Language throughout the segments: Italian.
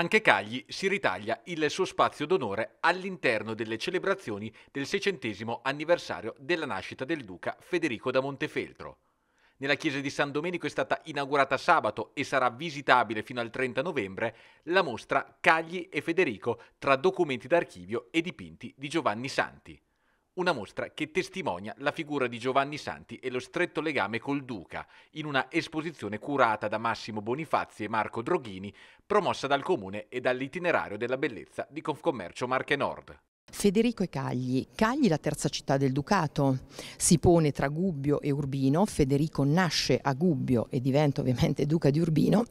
Anche Cagli si ritaglia il suo spazio d'onore all'interno delle celebrazioni del seicentesimo anniversario della nascita del duca Federico da Montefeltro. Nella chiesa di San Domenico è stata inaugurata sabato e sarà visitabile fino al 30 novembre la mostra Cagli e Federico tra documenti d'archivio e dipinti di Giovanni Santi. Una mostra che testimonia la figura di Giovanni Santi e lo stretto legame col Duca, in una esposizione curata da Massimo Bonifazzi e Marco Droghini, promossa dal Comune e dall'itinerario della bellezza di Confcommercio Marche Nord. Federico e Cagli. Cagli la terza città del Ducato. Si pone tra Gubbio e Urbino. Federico nasce a Gubbio e diventa ovviamente duca di Urbino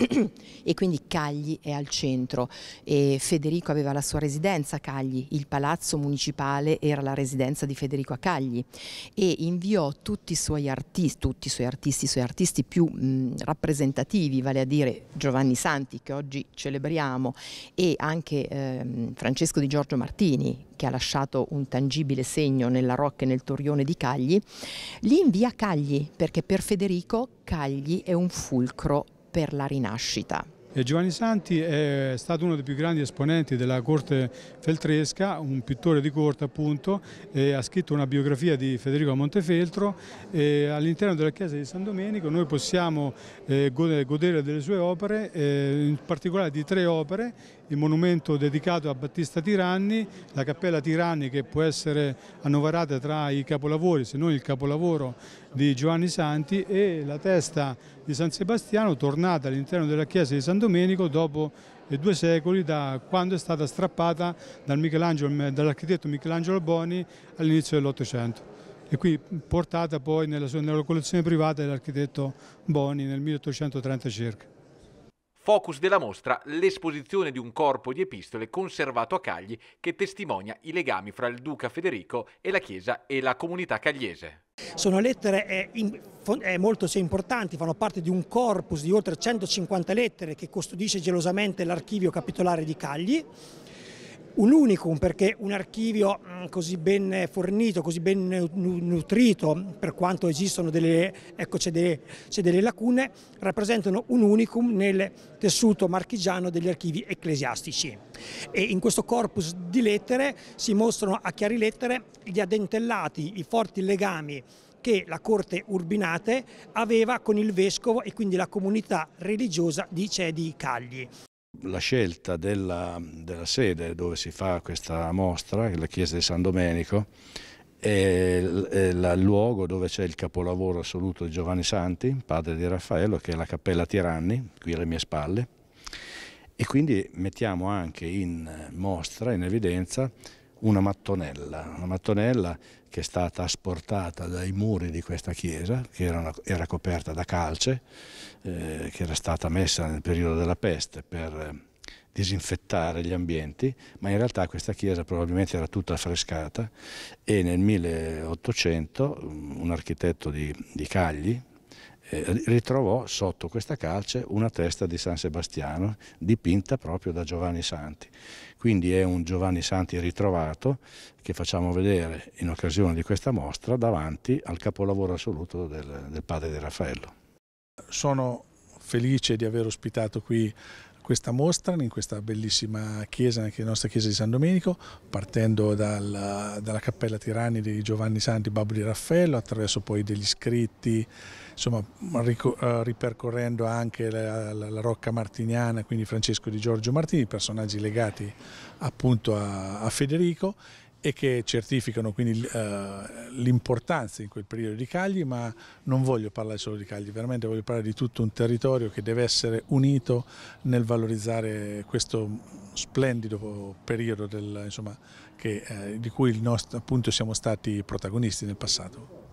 e quindi Cagli è al centro e Federico aveva la sua residenza a Cagli, il palazzo municipale era la residenza di Federico a Cagli e inviò tutti i suoi artisti, tutti i suoi artisti, i suoi artisti più mh, rappresentativi, vale a dire Giovanni Santi che oggi celebriamo e anche ehm, Francesco di Giorgio Martini che ha lasciato un tangibile segno nella rocca e nel torrione di Cagli, li invia a Cagli perché per Federico Cagli è un fulcro per la rinascita. Giovanni Santi è stato uno dei più grandi esponenti della corte feltresca, un pittore di corte appunto, ha scritto una biografia di Federico Montefeltro e all'interno della chiesa di San Domenico noi possiamo eh, godere delle sue opere, eh, in particolare di tre opere, il monumento dedicato a Battista Tiranni, la cappella Tiranni che può essere annoverata tra i capolavori, se non il capolavoro di Giovanni Santi e la testa di San Sebastiano tornata all'interno della chiesa di San Domenico Domenico dopo due secoli da quando è stata strappata dall'architetto Michelangelo Boni all'inizio dell'Ottocento e qui portata poi nella, sua, nella collezione privata dell'architetto Boni nel 1830 circa. Focus della mostra, l'esposizione di un corpo di epistole conservato a Cagli che testimonia i legami fra il duca Federico e la chiesa e la comunità cagliese. Sono lettere è, eh, è eh, molto importanti, fanno parte di un corpus di oltre 150 lettere che custodisce gelosamente l'archivio capitolare di Cagli un unicum perché un archivio mm, così ben fornito, così ben nutrito, per quanto esistono delle, ecco, c'è delle, delle, lacune, rappresentano un unicum nel tessuto marchigiano degli archivi ecclesiastici. E in questo corpus di lettere si mostrano a chiari lettere gli addentellati, i forti legami che la corte urbinate aveva con il vescovo e quindi la comunità religiosa di Cedi Cagli. La scelta della, della, sede dove si fa questa mostra, la chiesa di San Domenico, è, il luogo dove c'è il capolavoro assoluto di Giovanni Santi, padre di Raffaello, che è la Cappella Tiranni, qui alle mie spalle, e quindi mettiamo anche in mostra, in evidenza, una mattonella, una mattonella che è stata asportata dai muri di questa chiesa, che era, una, era coperta da calce, eh, che era stata messa nel periodo della peste per eh, disinfettare gli ambienti, ma in realtà questa chiesa probabilmente era tutta affrescata e nel 1800 mm, un architetto di, di Cagli, eh, ritrovò sotto questa calce una testa di San Sebastiano dipinta proprio da Giovanni Santi. Quindi è un Giovanni Santi ritrovato che facciamo vedere in occasione di questa mostra davanti al capolavoro assoluto del, del padre di Raffaello. Sono felice di aver ospitato qui questa mostra in questa bellissima chiesa, anche la nostra chiesa di San Domenico, partendo dal, dalla cappella Tirani di Giovanni Santi, Babbo di Raffaello, attraverso poi degli scritti, insomma eh, ripercorrendo anche la, la, la Rocca Martiniana, quindi Francesco di Giorgio Martini, personaggi legati appunto a, a Federico e che certificano quindi uh, l'importanza in quel periodo di Cagli, ma non voglio parlare solo di Cagli, veramente voglio parlare di tutto un territorio che deve essere unito nel valorizzare questo splendido periodo del, insomma, che, eh, di cui nostro, appunto, siamo stati protagonisti nel passato.